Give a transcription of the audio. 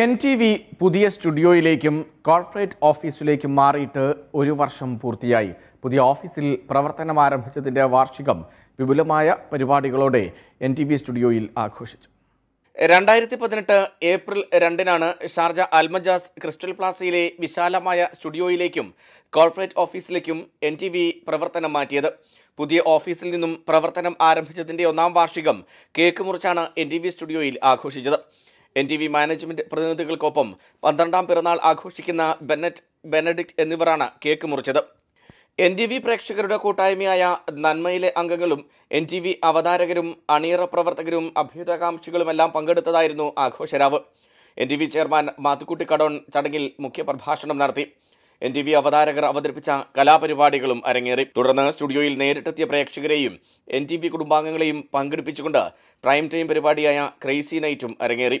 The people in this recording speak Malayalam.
എൻ ടി വി പുതിയ സ്റ്റുഡിയോയിലേക്കും കോർപ്പറേറ്റ് ഓഫീസിലേക്കും മാറിയിട്ട് ഒരു വർഷം പൂർത്തിയായി പുതിയ ഓഫീസിൽ പ്രവർത്തനം ആരംഭിച്ചതിൻ്റെ വാർഷികം വിപുലമായ പരിപാടികളോടെ എൻ ടി വി സ്റ്റുഡിയോയിൽ ആഘോഷിച്ചു രണ്ടായിരത്തി പതിനെട്ട് ഏപ്രിൽ രണ്ടിനാണ് ഷാർജ അൽമജാസ് ക്രിസ്റ്റൽ പ്ലാസയിലെ വിശാലമായ സ്റ്റുഡിയോയിലേക്കും കോർപ്പറേറ്റ് ഓഫീസിലേക്കും എൻ ടി വി പ്രവർത്തനം മാറ്റിയത് പുതിയ ഓഫീസിൽ നിന്നും പ്രവർത്തനം ആരംഭിച്ചതിൻ്റെ ഒന്നാം വാർഷികം കേക്ക് മുറിച്ചാണ് എൻ ടി വി സ്റ്റുഡിയോയിൽ ആഘോഷിച്ചത് എൻ ടി വി മാനേജ്മെന്റ് പ്രതിനിധികൾക്കൊപ്പം പന്ത്രണ്ടാം പിറന്നാൾ ആഘോഷിക്കുന്ന ബെന്നറ്റ് ബെനഡിക്ട് എന്നിവരാണ് കേക്ക് മുറിച്ചത് എൻ ടി വി പ്രേക്ഷകരുടെ കൂട്ടായ്മയായ നന്മയിലെ അംഗങ്ങളും എൻ ടി വി അവതാരകരും അണിയറ പ്രവർത്തകരും അഭ്യുതകാംക്ഷികളുമെല്ലാം പങ്കെടുത്തതായിരുന്നു ആഘോഷരാവ് N T V chairman Mathukutty Kadon ചടങ്ങിൽ മുഖ്യപ്രഭാഷണം നടത്തി എൻ ടി വി അവതാരകർ അവതരിപ്പിച്ച കലാപരിപാടികളും അരങ്ങേറി തുടർന്ന് സ്റ്റുഡിയോയിൽ നേരിട്ടെത്തിയ പ്രേക്ഷകരെയും എൻ ടി വി കുടുംബാംഗങ്ങളെയും പങ്കെടുപ്പിച്ചുകൊണ്ട് പ്രൈം ടൈം പരിപാടിയായ ക്രേസി നൈറ്റും അരങ്ങേറി